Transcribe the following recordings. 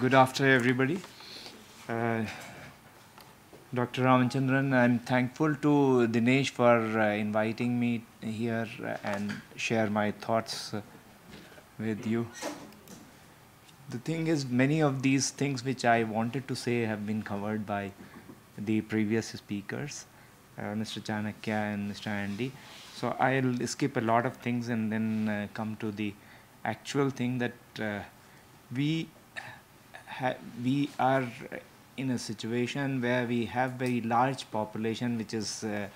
Good afternoon, everybody. Uh, Dr. Ramachandran, I'm thankful to Dinesh for uh, inviting me here and share my thoughts uh, with you. The thing is, many of these things which I wanted to say have been covered by the previous speakers, uh, Mr. Chanakya and Mr. Andy. So I'll skip a lot of things and then uh, come to the actual thing that uh, we we are in a situation where we have very large population which is uh,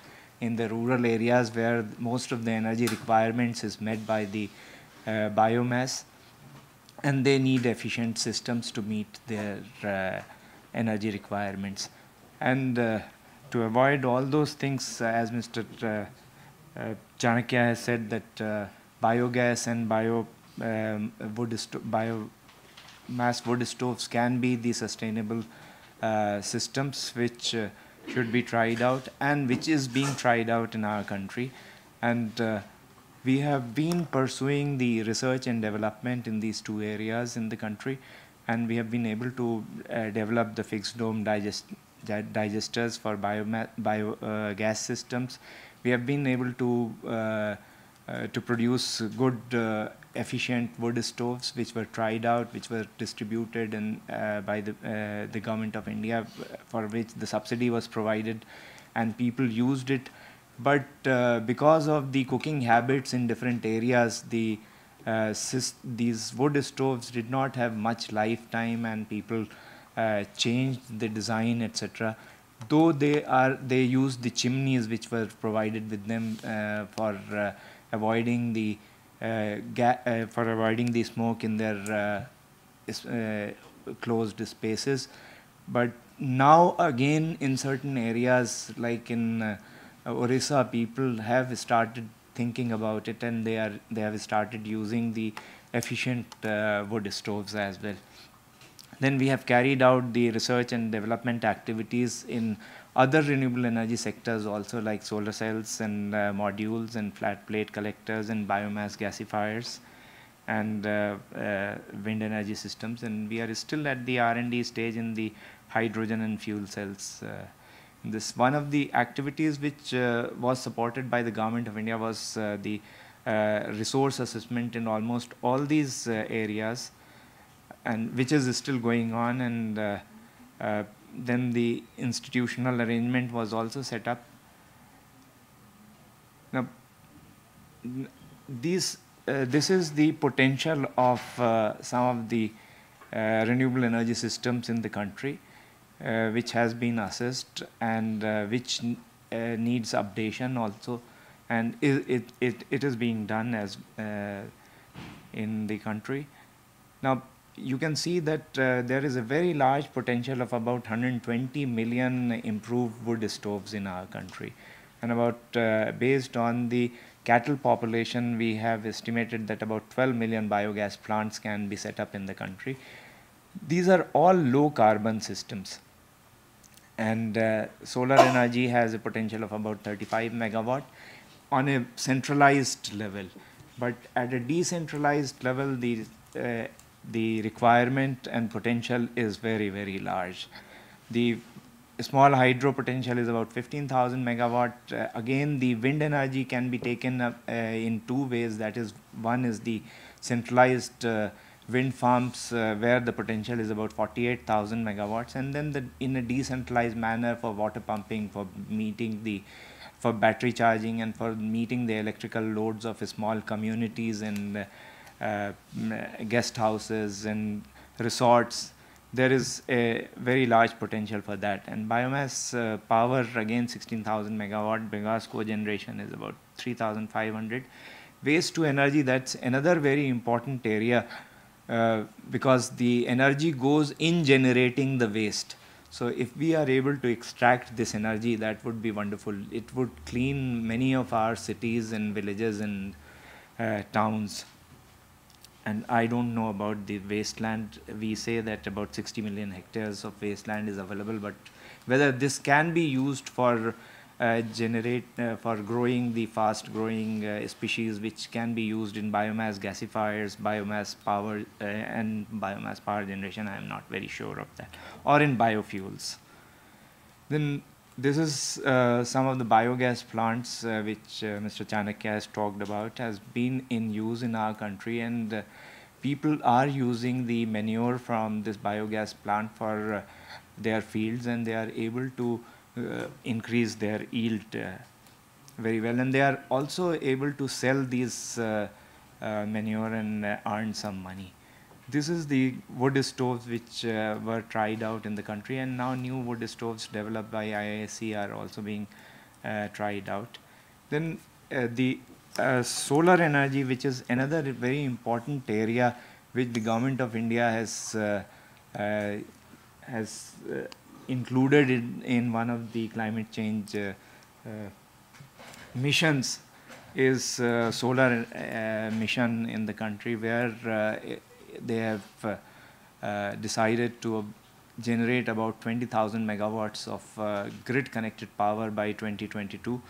in the rural areas where most of the energy requirements is met by the uh, biomass and they need efficient systems to meet their uh, energy requirements and uh, to avoid all those things uh, as mr uh, chanakya has said that biogas and bio um, wood bio mass wood stoves can be the sustainable uh, systems which uh, should be tried out and which is being tried out in our country. And uh, we have been pursuing the research and development in these two areas in the country, and we have been able to uh, develop the fixed dome digest digesters for biogas bio, uh, systems. We have been able to uh, to produce good efficient wood stoves which were tried out, which were distributed and uh, by the uh, the government of India, for which the subsidy was provided, and people used it. But uh, because of the cooking habits in different areas, the uh, these wood stoves did not have much lifetime, and people uh, changed the design, etc. Though they are they used the chimneys which were provided with them uh, for avoiding the uh, uh, for avoiding the smoke in their uh, closed spaces. But now again in certain areas like in Orissa, people have started thinking about it and they are they have started using the efficient uh, wood stoves as well. Then we have carried out the research and development activities in other renewable energy sectors also like solar cells and uh, modules and flat plate collectors and biomass gasifiers and uh, uh, wind energy systems and we are still at the R&D stage in the hydrogen and fuel cells. Uh, this one of the activities which uh, was supported by the government of India was uh, the resource assessment in almost all these areas and which is still going on and then the institutional arrangement was also set up. Now, these, uh, this is the potential of uh, some of the uh, renewable energy systems in the country, uh, which has been assessed and uh, which uh, needs updation also, and it, it, it, it is being done as in the country. Now, you can see that uh, there is a very large potential of about 120 million improved wood stoves in our country. And about, uh, based on the cattle population, we have estimated that about 12 million biogas plants can be set up in the country. These are all low carbon systems. And uh, solar energy has a potential of about 35 megawatt on a centralized level. But at a decentralized level, the uh, the requirement and potential is very, very large. The small hydro potential is about 15,000 megawatt. Uh, again, the wind energy can be taken up, uh, in two ways. That is, one is the centralized uh, wind farms uh, where the potential is about 48,000 megawatts, and then the, in a decentralized manner for water pumping, for meeting the for battery charging and for meeting the electrical loads of small communities and uh, guest houses and resorts, there is a very large potential for that. And biomass uh, power, again, 16,000 megawatt. Begas cogeneration is about 3,500. Waste to energy, that's another very important area uh, because the energy goes in generating the waste. So if we are able to extract this energy, that would be wonderful. It would clean many of our cities and villages and uh, towns and I don't know about the wasteland. We say that about 60 million hectares of wasteland is available, but whether this can be used for uh, generate uh, for growing the fast growing uh, species which can be used in biomass gasifiers biomass power uh, and biomass power generation i am not very sure of that or in biofuels then this is uh, some of the biogas plants uh, which uh, Mr. Chanakya has talked about has been in use in our country and uh, people are using the manure from this biogas plant for uh, their fields and they are able to uh, increase their yield very well and they are also able to sell these manure and earn some money this is the wood stoves which uh, were tried out in the country and now new wood stoves developed by IISc are also being uh, tried out. Then uh, the uh, solar energy which is another very important area which the government of India has uh, uh, has included in, in one of the climate change missions is solar mission in the country where they have uh, uh, decided to generate about 20,000 megawatts of uh, grid-connected power by 2022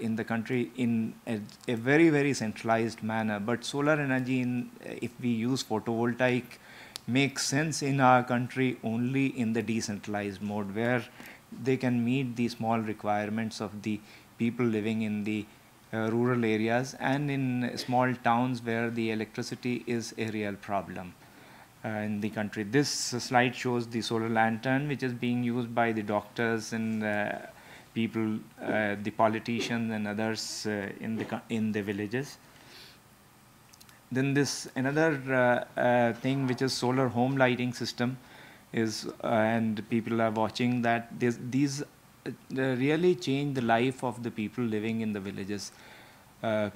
in the country in a, a, very, very centralized manner. But solar energy, in, if we use photovoltaic, makes sense in our country only in the decentralized mode where they can meet the small requirements of the people living in the uh, rural areas and in small towns where the electricity is a real problem uh, in the country. This slide shows the solar lantern which is being used by the doctors and uh, people, uh, the politicians and others uh, in, the in the villages. Then this another uh, thing which is solar home lighting system is and people are watching that this, these really change the life of the people living in the villages. Uh,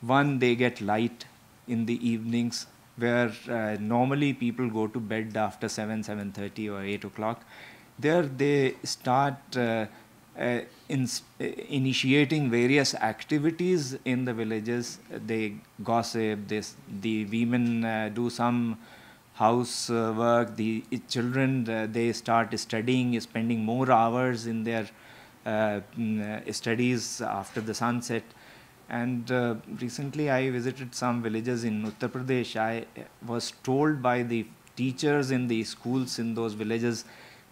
one, they get light in the evenings where uh, normally people go to bed after 7, 7.30 or 8 o'clock. There they start uh, uh in, uh, initiating various activities in the villages. They gossip, they, the women uh, do some housework. The children, uh, they start studying, spending more hours in their uh, mm, uh, studies after the sunset. And uh, recently I visited some villages in Uttar Pradesh. I was told by the teachers in the schools in those villages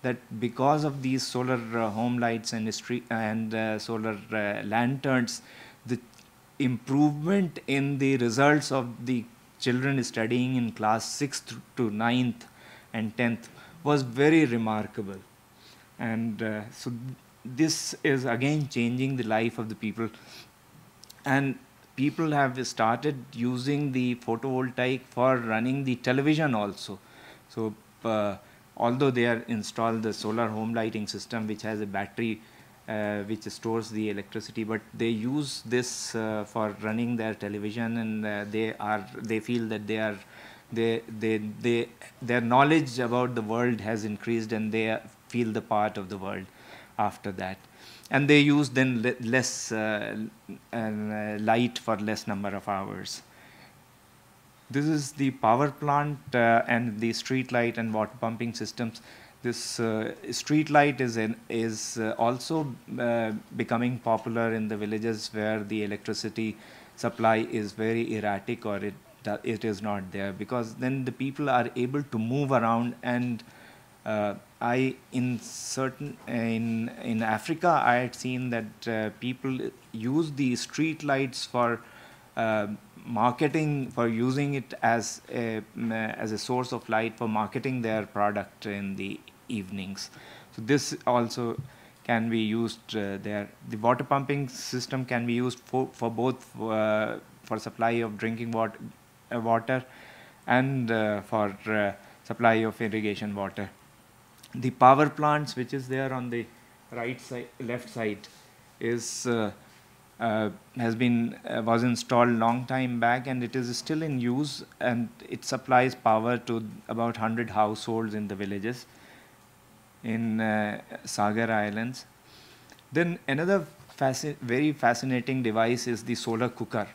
that because of these solar uh, home lights and, street, and uh, solar lanterns, the improvement in the results of the children studying in class 6th to 9th and 10th was very remarkable. And uh, so this is again changing the life of the people. And people have started using the photovoltaic for running the television also. So uh, although they are installed the solar home lighting system which has a battery uh, which stores the electricity but they use this uh, for running their television and uh, they are they feel that they are they they they their knowledge about the world has increased and they feel the part of the world after that and they use then le less uh, uh, light for less number of hours this is the power plant uh, and the street light and water pumping systems this uh, street light is in, is uh, also uh, becoming popular in the villages where the electricity supply is very erratic or it it is not there because then the people are able to move around and uh, I in certain in in Africa I had seen that uh, people use the street lights for uh, marketing for using it as a as a source of light for marketing their product in the evenings. So this also can be used uh, there. The water pumping system can be used for, for both uh, for supply of drinking water, uh, water and uh, for uh, supply of irrigation water. The power plants, which is there on the right side, left side, is uh, has been was installed long time back, and it is still in use, and it supplies power to about 100 households in the villages in uh, Sagar Islands. Then another very fascinating device is the solar cooker,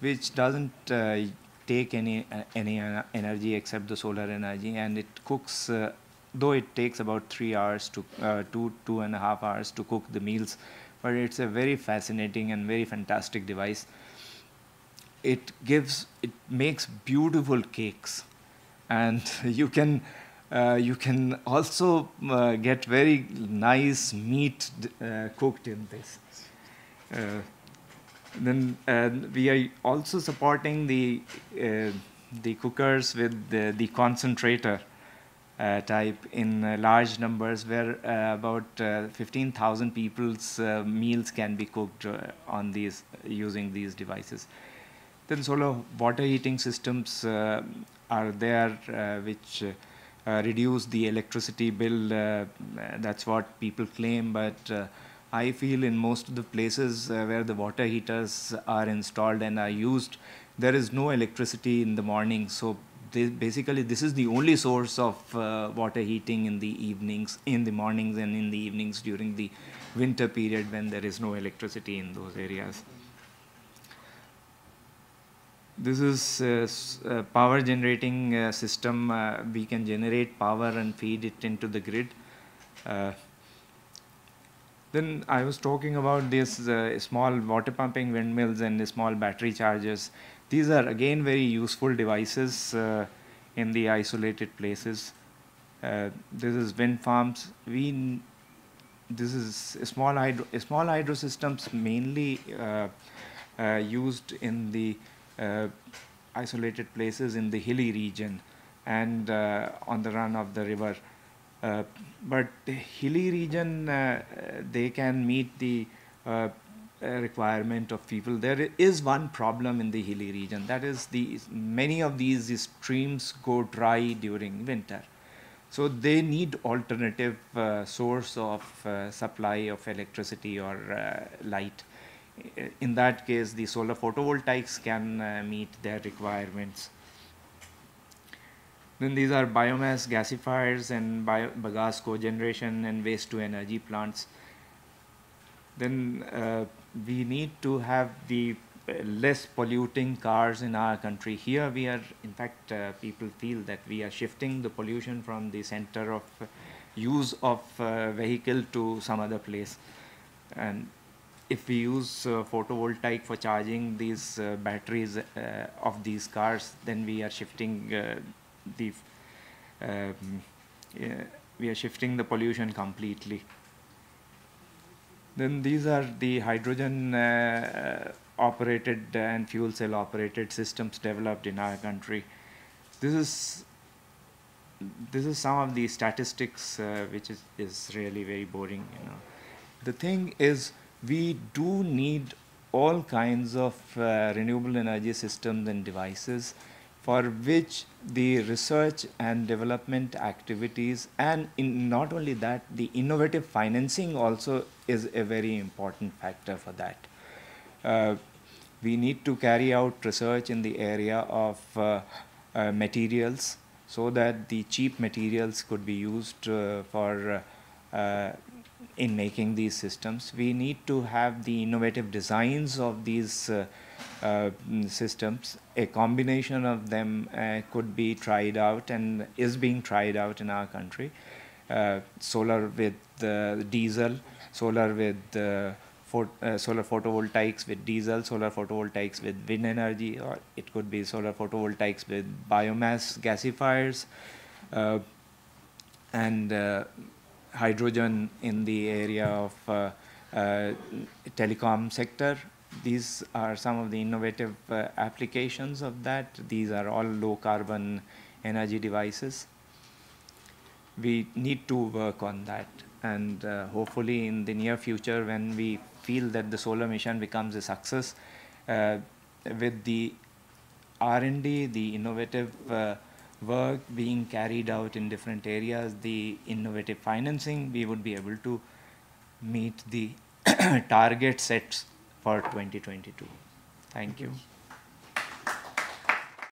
which doesn't uh, take any uh, any uh, energy except the solar energy, and it cooks. Uh, though it takes about three hours to uh, two two and a half hours to cook the meals, but it's a very fascinating and very fantastic device. It gives it makes beautiful cakes, and you can uh, you can also uh, get very nice meat uh, cooked in this. then we are also supporting the the cookers with the, the concentrator uh, type in uh, large numbers where uh, about 15,000 people's meals can be cooked on these using these devices. Then solar water heating systems are there which uh, reduce the electricity bill. Uh, uh, that's what people claim, but I feel in most of the places where the water heaters are installed and are used, there is no electricity in the morning. So basically, this is the only source of uh, water heating in the evenings, in the mornings, and in the evenings during the winter period when there is no electricity in those areas. This is a, uh, a uh, power generating uh, system. Uh, we can generate power and feed it into the grid. Uh, then I was talking about these uh, small water pumping windmills and small battery chargers. These are again very useful devices in the isolated places. this is wind farms. We this is small hydro small hydro systems mainly used in the uh, isolated places in the hilly region and uh, on the run of the river. Uh, but the hilly region, they can meet the requirement of people. There is one problem in the hilly region. That is, the many of these streams go dry during winter, so they need alternative uh, source of uh, supply of electricity or uh, light in that case, the solar photovoltaics can uh, meet their requirements. Then these are biomass gasifiers and bio bagasse cogeneration and waste to energy plants. Then uh, we need to have the uh, less polluting cars in our country. Here we are, in fact, uh, people feel that we are shifting the pollution from the center of uh, use of uh, vehicle to some other place. And if we use uh, photovoltaic for charging these uh, batteries uh, of these cars, then we are shifting uh, the um, we are shifting the pollution completely. Then these are the hydrogen uh, operated and fuel cell operated systems developed in our country. This is this is some of the statistics uh, which is, is really very boring. You know, the thing is we do need all kinds of uh, renewable energy systems and devices for which the research and development activities and in not only that the innovative financing also is a very important factor for that uh, we need to carry out research in the area of uh, uh materials so that the cheap materials could be used uh, for uh, in making these systems. We need to have the innovative designs of these uh, uh, systems. A combination of them uh, could be tried out and is being tried out in our country. Uh, solar with uh, diesel, solar with uh, for, solar photovoltaics with diesel, solar photovoltaics with wind energy, or it could be solar photovoltaics with biomass gasifiers, and hydrogen in the area of uh, uh, telecom sector. These are some of the innovative uh, applications of that. These are all low carbon energy devices. We need to work on that. And hopefully in the near future, when we feel that the solar mission becomes a success, with the R&D, the innovative work being carried out in different areas, the innovative financing, we would be able to meet the target sets for 2022. Thank you.